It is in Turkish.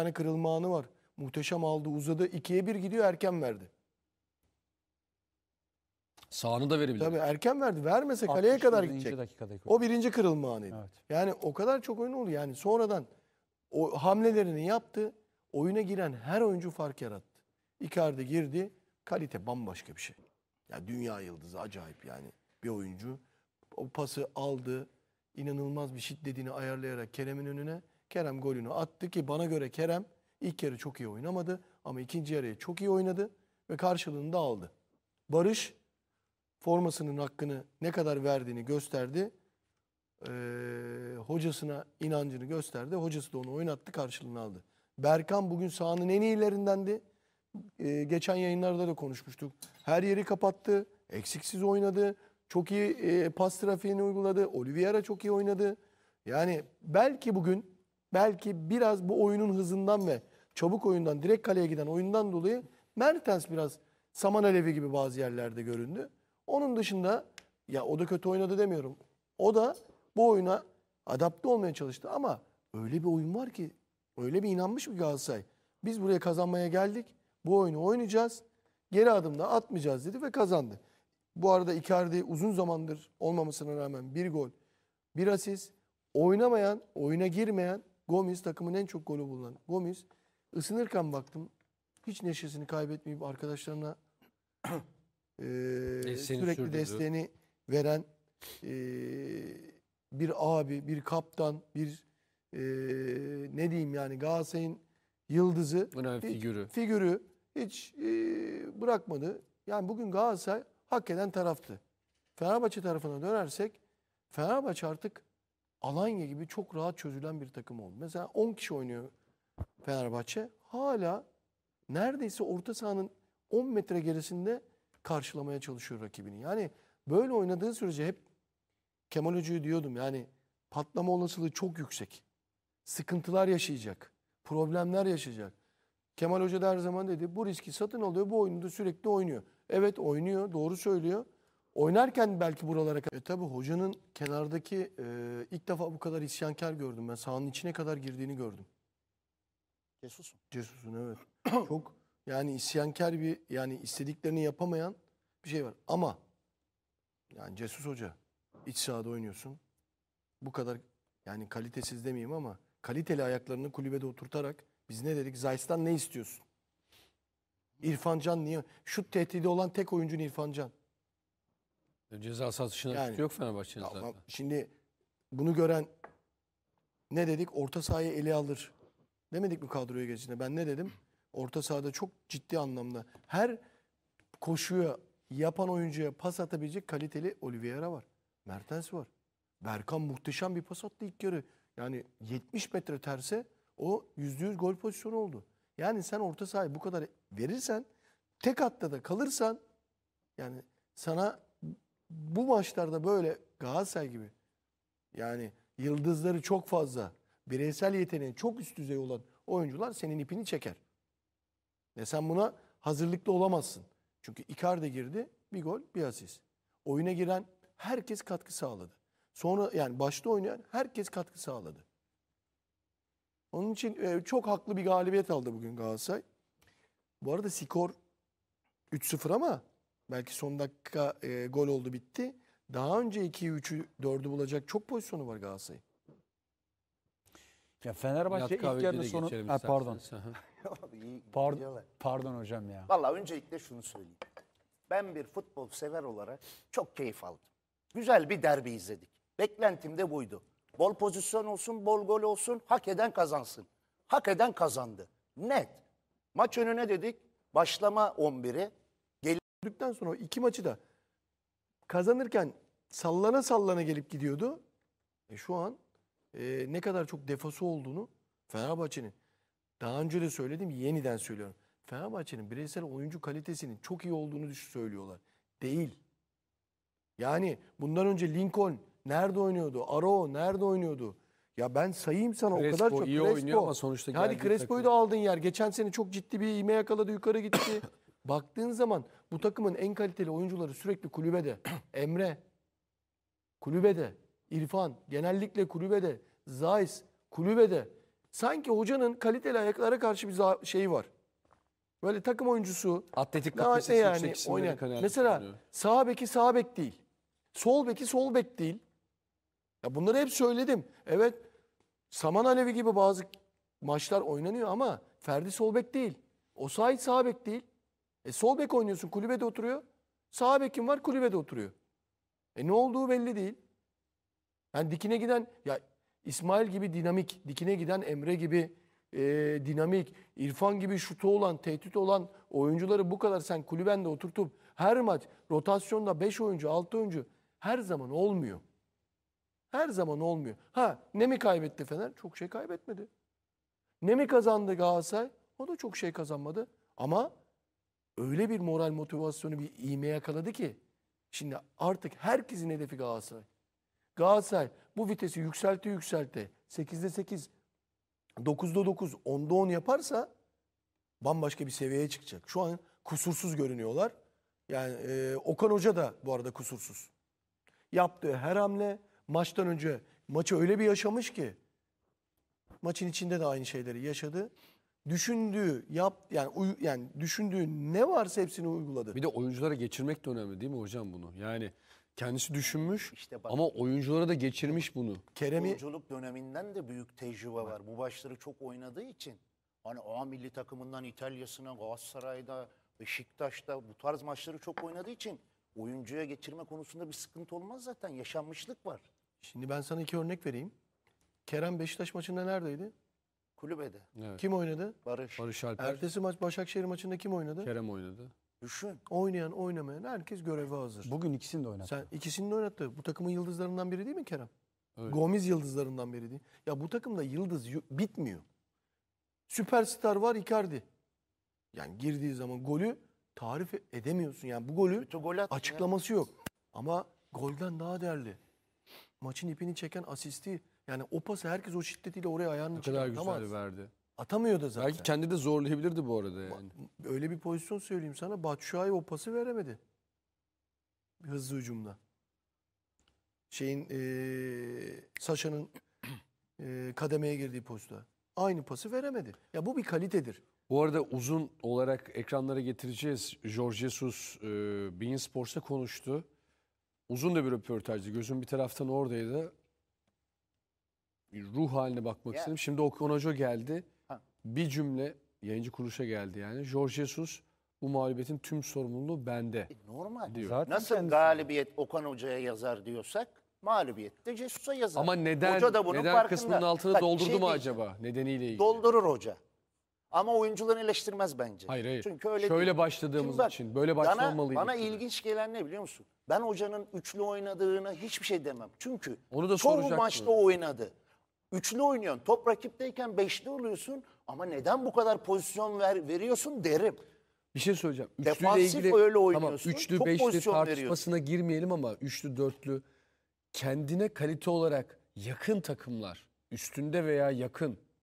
tane kırılma anı var. Muhteşem aldı uzadı. ikiye bir gidiyor erken verdi. Sağını da verebilir. Tabii erken verdi. Vermese kaleye kadar gidecek. O birinci kırılma anıydı. Evet. Yani o kadar çok oyun oldu. Yani sonradan o hamlelerini yaptı. Oyuna giren her oyuncu fark yarattı. Icardi girdi. Kalite bambaşka bir şey. Ya yani dünya yıldızı acayip yani bir oyuncu. O pası aldı. inanılmaz bir şiddetini ayarlayarak Kerem'in önüne Kerem golünü attı ki bana göre Kerem ilk yarı çok iyi oynamadı ama ikinci yarıya çok iyi oynadı ve karşılığını da aldı. Barış formasının hakkını ne kadar verdiğini gösterdi. Ee, hocasına inancını gösterdi. Hocası da onu oynattı karşılığını aldı. Berkan bugün sahanın en iyilerindendi. Ee, geçen yayınlarda da konuşmuştuk. Her yeri kapattı. Eksiksiz oynadı. Çok iyi e, pas trafiğini uyguladı. Oliveira çok iyi oynadı. Yani belki bugün belki biraz bu oyunun hızından ve çabuk oyundan direkt kaleye giden oyundan dolayı Mertens biraz saman alevi gibi bazı yerlerde göründü. Onun dışında ya o da kötü oynadı demiyorum. O da bu oyuna adapte olmaya çalıştı ama öyle bir oyun var ki öyle bir inanmış bir Galatasaray. Biz buraya kazanmaya geldik. Bu oyunu oynayacağız. Geri adım da atmayacağız dedi ve kazandı. Bu arada Icardi uzun zamandır olmamasına rağmen bir gol, bir asist, oynamayan, oyuna girmeyen Gomez takımın en çok golü bulunan. Gomez, ısınırken baktım hiç neşesini kaybetmeyip arkadaşlarına e, sürekli sürdürdü. desteğini veren e, bir abi, bir kaptan, bir e, ne diyeyim yani Galatasaray'ın yıldızı. Önemli hiç, figürü. Figürü hiç e, bırakmadı. Yani bugün Galatasaray hak eden taraftı. Fenerbahçe tarafına dönersek Fenerbahçe artık Alanya gibi çok rahat çözülen bir takım oldu. Mesela 10 kişi oynuyor Fenerbahçe. Hala neredeyse orta sahanın 10 metre gerisinde karşılamaya çalışıyor rakibini. Yani böyle oynadığı sürece hep Kemal hocayı diyordum yani patlama olasılığı çok yüksek. Sıkıntılar yaşayacak. Problemler yaşayacak. Kemal Hoca da her zaman dedi bu riski satın alıyor bu oyunu da sürekli oynuyor. Evet oynuyor doğru söylüyor. Oynarken belki buralara kadar. E tabi hocanın kenardaki e, ilk defa bu kadar isyankar gördüm ben. Sahanın içine kadar girdiğini gördüm. Cesus'un. Cesus'un evet. Çok yani isyankar bir yani istediklerini yapamayan bir şey var. Ama yani Cesus Hoca iç sahada oynuyorsun. Bu kadar yani kalitesiz demeyeyim ama kaliteli ayaklarını kulübede oturtarak biz ne dedik? Zayis'tan ne istiyorsun? İrfan Can niye? Şut tehdidi olan tek oyuncun İrfan Can. Ceza satışına yani, yok Fenerbahçe'nin zaten. şimdi bunu gören ne dedik? Orta sahayı ele alır. Demedik mi kadroya geçtiğinde? Ben ne dedim? Orta sahada çok ciddi anlamda her koşuya yapan oyuncuya pas atabilecek kaliteli Oliveira var. Mertens var. Berkan muhteşem bir pas attı ilk yarı. Yani 70 metre terse o %100 gol pozisyonu oldu. Yani sen orta sahayı bu kadar verirsen tek atta da kalırsan yani sana bu maçlarda böyle Galatasaray gibi yani yıldızları çok fazla, bireysel yeteneği çok üst düzey olan oyuncular senin ipini çeker. Ve sen buna hazırlıklı olamazsın. Çünkü Icardi girdi, bir gol, bir asist. Oyuna giren herkes katkı sağladı. Sonra yani başta oynayan herkes katkı sağladı. Onun için e, çok haklı bir galibiyet aldı bugün Galatasaray. Bu arada skor 3-0 ama Belki son dakika e, gol oldu bitti. Daha önce 2'yi 3'ü 4'ü bulacak çok pozisyonu var Galatasaray'ın. Ya Fenerbahçe Nihat ilk yarının sonu... Ha, pardon. pardon. Pardon hocam ya. Valla öncelikle şunu söyleyeyim. Ben bir futbol sever olarak çok keyif aldım. Güzel bir derbi izledik. Beklentim de buydu. Bol pozisyon olsun, bol gol olsun, hak eden kazansın. Hak eden kazandı. Net. Maç önüne dedik. Başlama 11'i, gördükten sonra o iki maçı da kazanırken sallana sallana gelip gidiyordu. E şu an e, ne kadar çok defası olduğunu Fenerbahçe'nin daha önce de söyledim yeniden söylüyorum. Fenerbahçe'nin bireysel oyuncu kalitesinin çok iyi olduğunu söylüyorlar. Değil. Yani bundan önce Lincoln nerede oynuyordu? Aro nerede oynuyordu? Ya ben sayayım sana Crespo, o kadar çok. iyi Crespo. oynuyor ama sonuçta geldi. Yani Crespo'yu da aldın yer. Geçen sene çok ciddi bir ime yakaladı yukarı gitti. baktığın zaman bu takımın en kaliteli oyuncuları sürekli kulübede. Emre, kulübede. İrfan, genellikle kulübede. Zayis, kulübede. Sanki hocanın kaliteli ayaklara karşı bir şey var. Böyle takım oyuncusu. Atletik kapasitesi yani, oynayan. Hani Mesela sağ beki sağ bek değil. Sol beki sol bek değil. Ya bunları hep söyledim. Evet Saman Alevi gibi bazı maçlar oynanıyor ama Ferdi sol bek değil. O Osayi sağ bek değil. E sol bek oynuyorsun kulübede oturuyor. Sağ bekin var kulübede oturuyor. E ne olduğu belli değil. Yani dikine giden ya İsmail gibi dinamik, dikine giden Emre gibi e, dinamik, İrfan gibi şutu olan, tehdit olan oyuncuları bu kadar sen kulübende oturtup her maç rotasyonda 5 oyuncu, 6 oyuncu her zaman olmuyor. Her zaman olmuyor. Ha ne mi kaybetti Fener? Çok şey kaybetmedi. Ne mi kazandı Galatasaray? O da çok şey kazanmadı. Ama öyle bir moral motivasyonu bir iğme yakaladı ki şimdi artık herkesin hedefi Galatasaray. Galatasaray bu vitesi yükselte yükselte 8'de 8, 9'da 9, 10'da 10 yaparsa bambaşka bir seviyeye çıkacak. Şu an kusursuz görünüyorlar. Yani e, Okan Hoca da bu arada kusursuz. Yaptığı her hamle maçtan önce maçı öyle bir yaşamış ki maçın içinde de aynı şeyleri yaşadı düşündüğü yap yani uy, yani düşündüğü ne varsa hepsini uyguladı. Bir de oyunculara geçirmek de önemli değil mi hocam bunu? Yani kendisi düşünmüş İşte bak- ama oyunculara da geçirmiş bunu. Kerem'i Oyunculuk döneminden de büyük tecrübe var. Bu başları çok oynadığı için. Hani A milli takımından İtalya'sına, Galatasaray'da, Beşiktaş'ta bu tarz maçları çok oynadığı için oyuncuya geçirme konusunda bir sıkıntı olmaz zaten. Yaşanmışlık var. şimdi ben sana iki örnek vereyim. Kerem Beşiktaş maçında neredeydi? Kulübede. Evet. Kim oynadı? Barış. Barış Alper. Ertesi maç Başakşehir maçında kim oynadı? Kerem oynadı. Düşün. Oynayan oynamayan herkes göreve hazır. Bugün ikisini de oynattı. Sen ikisini de oynattı. Bu takımın yıldızlarından biri değil mi Kerem? Öyle. Gomiz yıldızlarından biri değil. Ya bu takımda yıldız bitmiyor. Süperstar var Icardi. Yani girdiği zaman golü tarif edemiyorsun. Yani bu golü açıklaması ya. yok. Ama golden daha değerli maçın ipini çeken asisti yani o pası herkes o şiddetiyle oraya ayağını kadar güzel verdi. Atamıyor da zaten. Belki kendi de zorlayabilirdi bu arada yani. Öyle bir pozisyon söyleyeyim sana. Batshuayi o pası veremedi. Hızlı hücumda. Şeyin ee, Saşa'nın ee, kademeye girdiği pozisyonda. Aynı pası veremedi. Ya bu bir kalitedir. Bu arada uzun olarak ekranlara getireceğiz. Jorge Jesus e, Bein Sports'ta konuştu. Uzun da bir röportajdı. Gözüm bir taraftan oradaydı. Ruh haline bakmak istedim. Şimdi Okan Hoca geldi. Bir cümle yayıncı kuruluşa geldi yani. George Jesus bu mağlubiyetin tüm sorumluluğu bende. E, normal. Diyor. Zaten Nasıl kendisi. galibiyet Okan Hoca'ya yazar diyorsak mağlubiyet de Jesus'a yazar. Ama neden, hoca da bunun neden farkında. kısmının altını Bak, doldurdu şey mu acaba nedeniyle ilgili? Doldurur hoca. Ama oyuncuları eleştirmez bence. Hayır hayır. Çünkü öyle Şöyle değil. başladığımız bak, için böyle başlanmalıydı. Bana, bana ilginç gelen ne biliyor musun? Ben hocanın üçlü oynadığına hiçbir şey demem. Çünkü Onu da çoğu maçta oynadı. Üçlü oynuyorsun. Top rakipteyken beşli oluyorsun. Ama neden bu kadar pozisyon ver, veriyorsun derim. Bir şey söyleyeceğim. Üçlüyle ilgili öyle Tamam, üçlü Çok beşli tartışmasına veriyorsun. girmeyelim ama üçlü dörtlü kendine kalite olarak yakın takımlar üstünde veya yakın